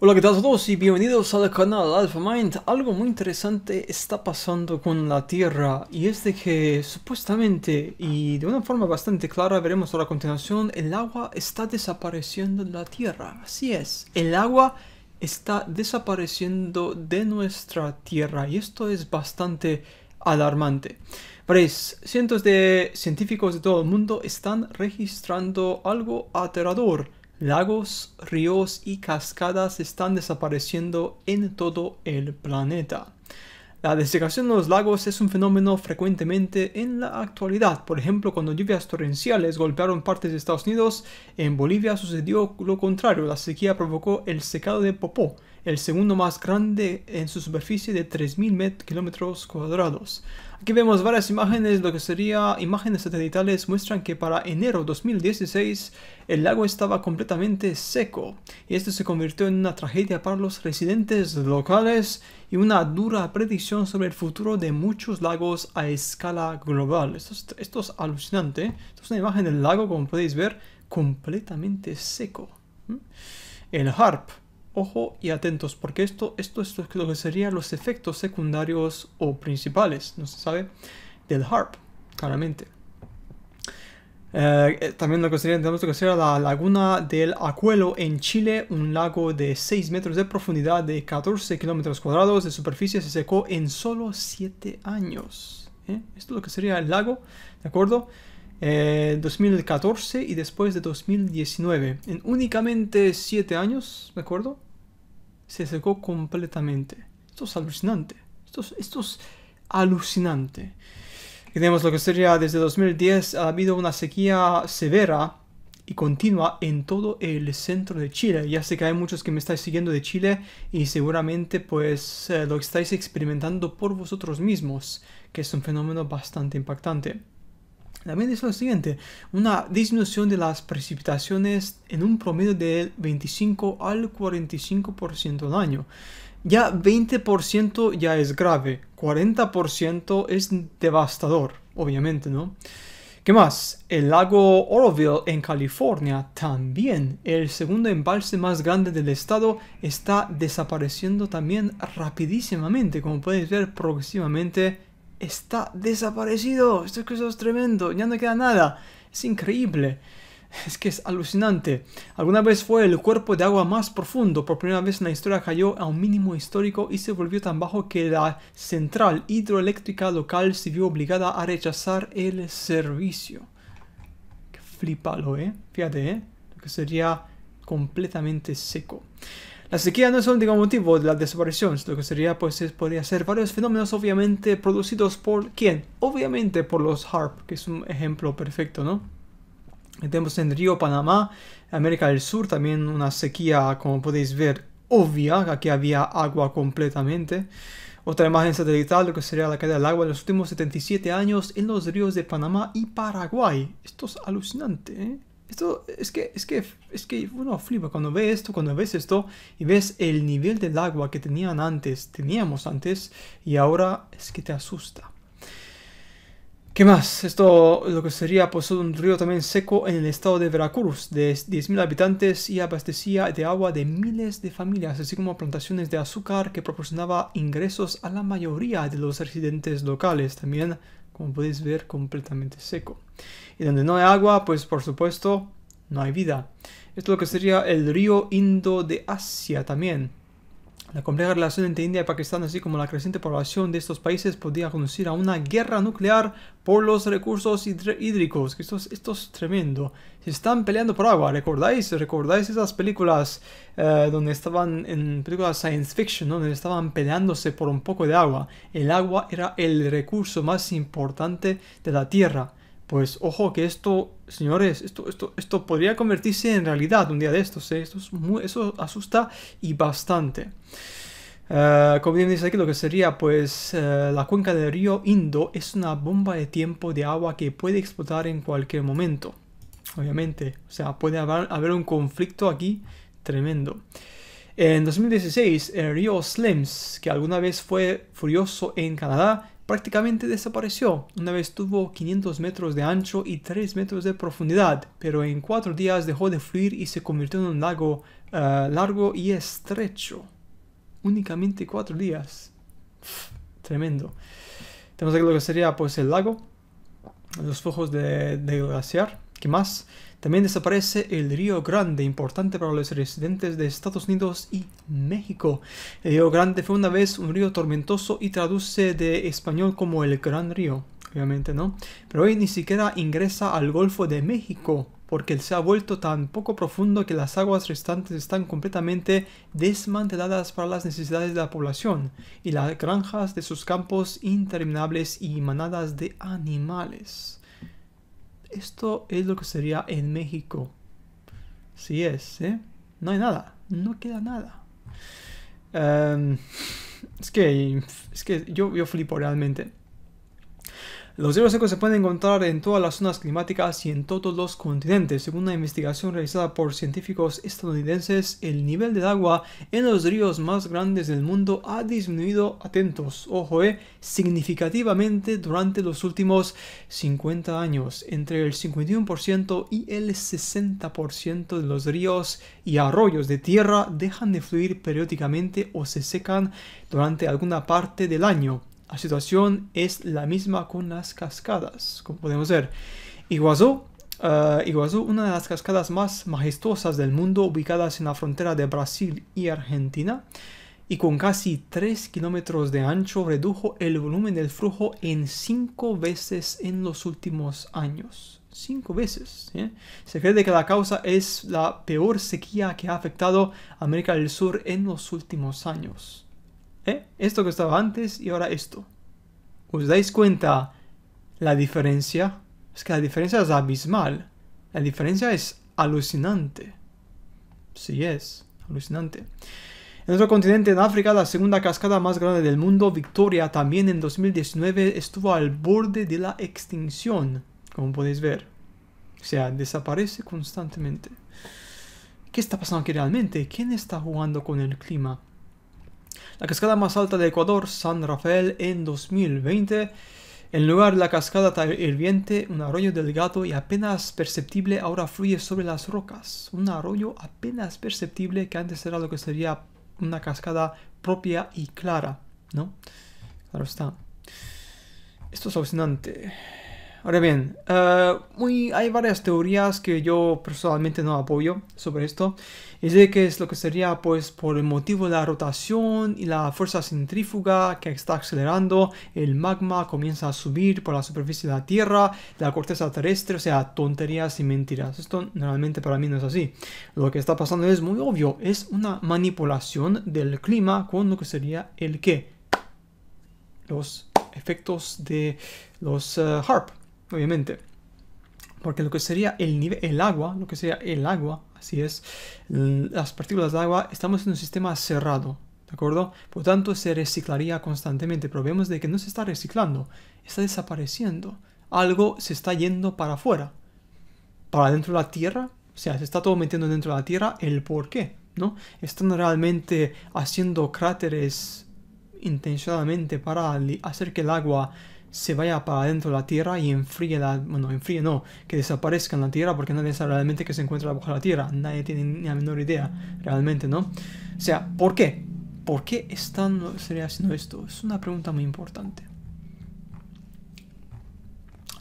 Hola que tal todos y bienvenidos al canal Alpha Mind. Algo muy interesante está pasando con la Tierra y es de que supuestamente y de una forma bastante clara veremos a la continuación el agua está desapareciendo de la Tierra. Así es, el agua está desapareciendo de nuestra Tierra y esto es bastante alarmante. Veréis, cientos de científicos de todo el mundo están registrando algo aterrador Lagos, ríos y cascadas están desapareciendo en todo el planeta. La desecación de los lagos es un fenómeno frecuentemente en la actualidad. Por ejemplo, cuando lluvias torrenciales golpearon partes de Estados Unidos, en Bolivia sucedió lo contrario. La sequía provocó el secado de Popó, el segundo más grande en su superficie de 3.000 kilómetros cuadrados. Aquí vemos varias imágenes, lo que sería imágenes satelitales muestran que para enero de 2016 el lago estaba completamente seco y esto se convirtió en una tragedia para los residentes locales y una dura predicción sobre el futuro de muchos lagos a escala global. Esto es, esto es alucinante, esto es una imagen del lago como podéis ver completamente seco. ¿Mm? El HARP, ojo y atentos, porque esto, esto es lo que serían los efectos secundarios o principales, no se sabe, del harp, claramente. Eh, eh, también lo sería tenemos que sería la laguna del Acuelo en Chile, un lago de 6 metros de profundidad de 14 kilómetros cuadrados de superficie, se secó en solo 7 años. ¿eh? Esto es lo que sería el lago, ¿de acuerdo? 2014 eh, y después de 2019. En únicamente 7 años, me acuerdo? Se secó completamente. Esto es alucinante. Esto es, alucinante. Tenemos lo que sería desde 2010 ha habido una sequía severa y continua en todo el centro de Chile. Ya sé que hay muchos que me estáis siguiendo de Chile y seguramente pues eh, lo estáis experimentando por vosotros mismos, que es un fenómeno bastante impactante. También es lo siguiente, una disminución de las precipitaciones en un promedio del 25 al 45% al año. Ya 20% ya es grave, 40% es devastador, obviamente, ¿no? ¿Qué más? El lago Oroville en California, también el segundo embalse más grande del estado, está desapareciendo también rapidísimamente, como puedes ver progresivamente está desaparecido. Esto, es tremendo, ya no queda nada. Es increíble. Es que es alucinante. Alguna vez fue el cuerpo de agua más profundo. Por primera vez en la historia cayó a un mínimo histórico y se volvió tan bajo que la central hidroeléctrica local se vio obligada a rechazar el servicio. Qué flipalo, ¿eh? Fíjate, ¿eh? Lo que sería completamente seco. La sequía no es el único motivo de la desaparición, lo que sería pues podría ser varios fenómenos obviamente producidos por quién? Obviamente por los HARP, que es un ejemplo perfecto, ¿no? Tenemos en Río Panamá, América del Sur, también una sequía, como podéis ver, obvia, aquí había agua completamente. Otra imagen satelital, lo que sería la caída del agua en los últimos 77 años en los ríos de Panamá y Paraguay. Esto es alucinante, ¿eh? Esto es que, es que, es que uno flipa cuando ve esto, cuando ves esto y ves el nivel del agua que tenían antes, teníamos antes y ahora es que te asusta. ¿Qué más? Esto lo que sería pues un río también seco en el estado de Veracruz, de 10.000 habitantes y abastecía de agua de miles de familias, así como plantaciones de azúcar que proporcionaba ingresos a la mayoría de los residentes locales. También como podéis ver completamente seco. Y donde no hay agua, pues por supuesto no hay vida. Esto es lo que sería el río Indo de Asia también. La compleja relación entre India y Pakistán, así como la creciente población de estos países, podría conducir a una guerra nuclear por los recursos hídricos. Esto es, tremendo. Se están peleando por agua. ¿Recordáis? ¿Recordáis esas películas eh, donde estaban en películas science fiction, donde estaban peleándose por un poco de agua? El agua era el recurso más importante de la Tierra. Pues ojo que esto, señores, esto, esto, esto podría convertirse en realidad un día de estos. ¿eh? eso asusta y bastante. Eh, como bien dice aquí, lo que sería pues eh, la cuenca del río Indo es una bomba de tiempo de agua que puede explotar en cualquier momento. Obviamente, o sea, puede haber, haber un conflicto aquí tremendo. En 2016, el río Slims, que alguna vez fue furioso en Canadá, prácticamente desapareció. Una vez tuvo 500 metros de ancho y 3 metros de profundidad, pero en 4 días dejó de fluir y se convirtió en un lago eh, largo y estrecho. Únicamente 4 días. tremendo. Tenemos aquí lo que sería pues el lago, los flujos de, de glaciar ¿Qué más? También desaparece el río Grande, importante para los residentes de Estados Unidos y México. El río Grande fue una vez un río tormentoso y traduce de español como el Gran Río, obviamente, ¿no? Pero hoy ni siquiera ingresa al Golfo de México, porque se ha vuelto tan poco profundo que las aguas restantes están completamente desmanteladas para las necesidades de la población y las granjas de sus campos interminables y manadas de animales esto es lo que sería en México. Si es, ¿eh? No hay nada, no queda nada. Em, es que, es que yo, yo flipo realmente. Los ríos secos se pueden encontrar en todas las zonas climáticas y en todos los continentes. Según una investigación realizada por científicos estadounidenses, el nivel del agua en los ríos más grandes del mundo ha disminuido, atentos, ojo, eh, significativamente durante los últimos 50 años, entre el 51% y el 60% de los ríos y arroyos de tierra dejan de fluir periódicamente o se secan durante alguna parte del año. La situación es la misma con las cascadas, como podemos ver. Iguazú, eh, Iguazú, una de las cascadas más majestuosas del mundo, ubicadas en la frontera de Brasil y Argentina, y con casi 3 kilómetros de ancho, redujo el volumen del flujo en 5 veces en los últimos años. 5 veces. ¿eh? Se cree que la causa es la peor sequía que ha afectado América del Sur en los últimos años. ¿Eh? esto que estaba antes y ahora esto. ¿Os dais cuenta la diferencia? Es que la diferencia es abismal. La diferencia es alucinante. Sí es, alucinante. En otro continente, en África, la segunda cascada más grande del mundo, Victoria, también en 2019 estuvo al borde de la extinción, como podéis ver. O sea, desaparece constantemente. ¿Qué está pasando aquí realmente? ¿Quién está jugando con el clima? La cascada más alta de Ecuador, San Rafael, en 2020. En lugar de la cascada hirviente, un arroyo delgado y apenas perceptible ahora fluye sobre las rocas. Un arroyo apenas perceptible que antes era lo que sería una cascada propia y clara, ¿no? Claro está. Esto es fascinante. Ahora bien, eh, muy, hay varias teorías que yo personalmente no apoyo sobre esto. Es de que es lo que sería pues por el motivo de la rotación y la fuerza centrífuga que está acelerando, el magma comienza a subir por la superficie de la Tierra, de la corteza terrestre, o sea, tonterías y mentiras. Esto normalmente para mí no es así. Lo que está pasando es muy obvio, es una manipulación del clima con lo que sería el que. Los efectos de los eh, HARP obviamente. Porque lo que sería el nivel, el agua, lo que sería el agua, así es, las partículas de agua, estamos en un sistema cerrado, ¿de acuerdo? Por tanto, se reciclaría constantemente, pero vemos de que no se está reciclando, está desapareciendo. Algo se está yendo para afuera, para dentro de la Tierra, o sea, se está todo metiendo dentro de la Tierra, el por qué, ¿no? Están realmente haciendo cráteres intencionadamente para hacer que el agua se vaya para adentro de la Tierra y enfríe la... Bueno, enfríe no, que desaparezca en la Tierra porque nadie sabe realmente que se encuentra de la Tierra. Nadie tiene ni la menor idea realmente, ¿no? O sea, ¿por qué? ¿Por qué están haciendo esto? Es una pregunta muy importante.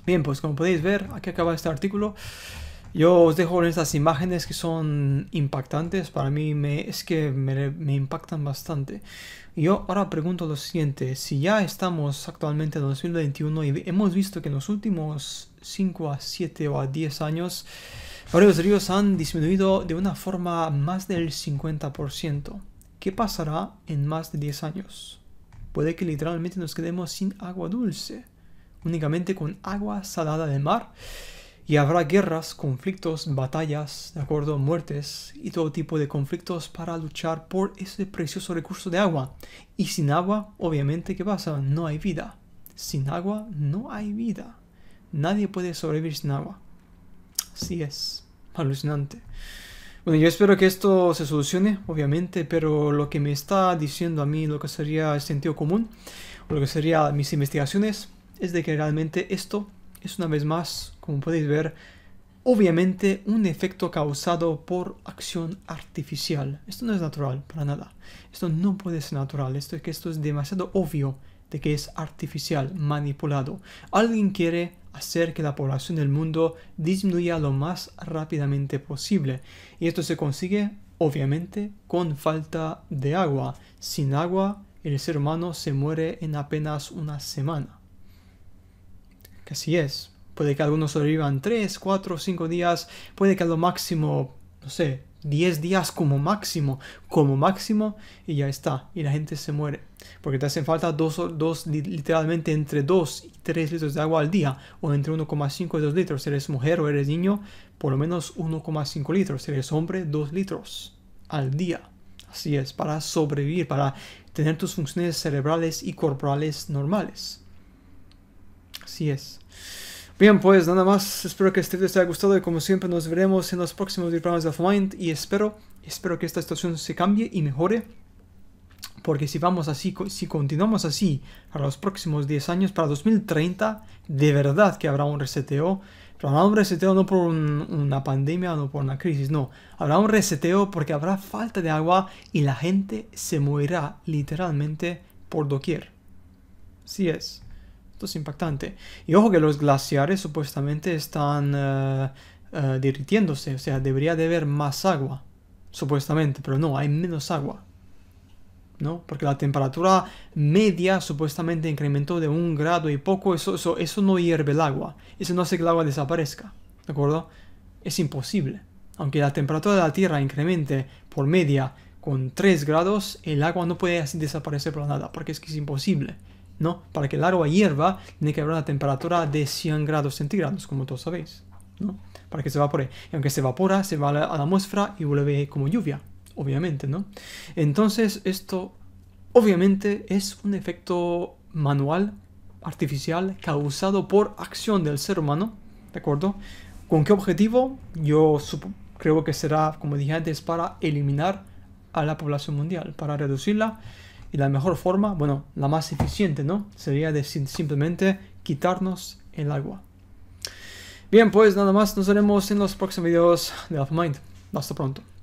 Bien, pues como podéis ver, aquí acaba este artículo. Yo os dejo estas imágenes que son impactantes, para mí me, es que me, impactan bastante. Yo ahora pregunto lo siguiente, si ya estamos actualmente en 2021 y hemos visto que en los últimos 5 a 7 o a 10 años varios ríos han disminuido de una forma más del 50%, ¿qué pasará en más de 10 años? Puede que literalmente nos quedemos sin agua dulce, únicamente con agua salada de mar. Y habrá guerras, conflictos, batallas, ¿de acuerdo? Muertes y todo tipo de conflictos para luchar por ese precioso recurso de agua. Y sin agua, obviamente, ¿qué pasa? No hay vida. Sin agua no hay vida. Nadie puede sobrevivir sin agua. Así es. Alucinante. Bueno, yo espero que esto se solucione, obviamente, pero lo que me está diciendo a mí, lo que sería el sentido común, o lo que serían mis investigaciones, es de que realmente esto es una vez más, como podéis ver, obviamente un efecto causado por acción artificial. Esto no es natural para nada. Esto no puede ser natural. Esto es que esto es demasiado obvio de que es artificial, manipulado. Alguien quiere hacer que la población del mundo disminuya lo más rápidamente posible. Y esto se consigue, obviamente, con falta de agua. Sin agua, el ser humano se muere en apenas una semana así es. Puede que algunos sobrevivan 3, 4, 5 días, puede que a lo máximo, no sé, 10 días como máximo, como máximo, y ya está, y la gente se muere. Porque te hacen falta dos, dos literalmente entre 2 y 3 litros de agua al día, o entre 1,5 y 2 litros. Si eres mujer o eres niño, por lo menos 1,5 litros. Si eres hombre, 2 litros al día. Así es, para sobrevivir, para tener tus funciones cerebrales y corporales normales. Así es. Bien, pues nada más. Espero que este video te haya gustado y como siempre nos veremos en los próximos programas de Mind y espero, espero que esta situación se cambie y mejore. Porque si vamos así, si continuamos así para los próximos 10 años, para 2030, de verdad que habrá un reseteo. Pero habrá un reseteo no por una pandemia, no por una crisis, no. Habrá un reseteo porque habrá falta de agua y la gente se morirá literalmente por doquier. Así es. Esto es impactante. Y ojo que los glaciares supuestamente están eh, eh, diritiéndose o sea, debería de haber más agua, supuestamente, pero no, hay menos agua. ¿no? Porque la temperatura media supuestamente incrementó de un grado y poco, eso, eso, eso no hierve el agua, eso no hace que el agua desaparezca, ¿de acuerdo? Es imposible. Aunque la temperatura de la Tierra incremente por media con 3 grados, el agua no puede así desaparecer por nada, porque es que es imposible. ¿no? Para que el agua hierva, tiene que haber una temperatura de 100 grados centígrados, como todos sabéis, ¿no? Para que se evapore. Y aunque se evapora, se va a la, muestra y vuelve como lluvia, obviamente, ¿no? Entonces, esto obviamente es un efecto manual, artificial, causado por acción del ser humano, ¿de acuerdo? ¿Con qué objetivo? Yo creo que será, como dije antes, para eliminar a la población mundial, para reducirla la mejor forma, bueno, la más eficiente, ¿no? Sería de simplemente quitarnos el agua. Bien, pues nada más, nos veremos en los próximos videos de Mind. Hasta pronto.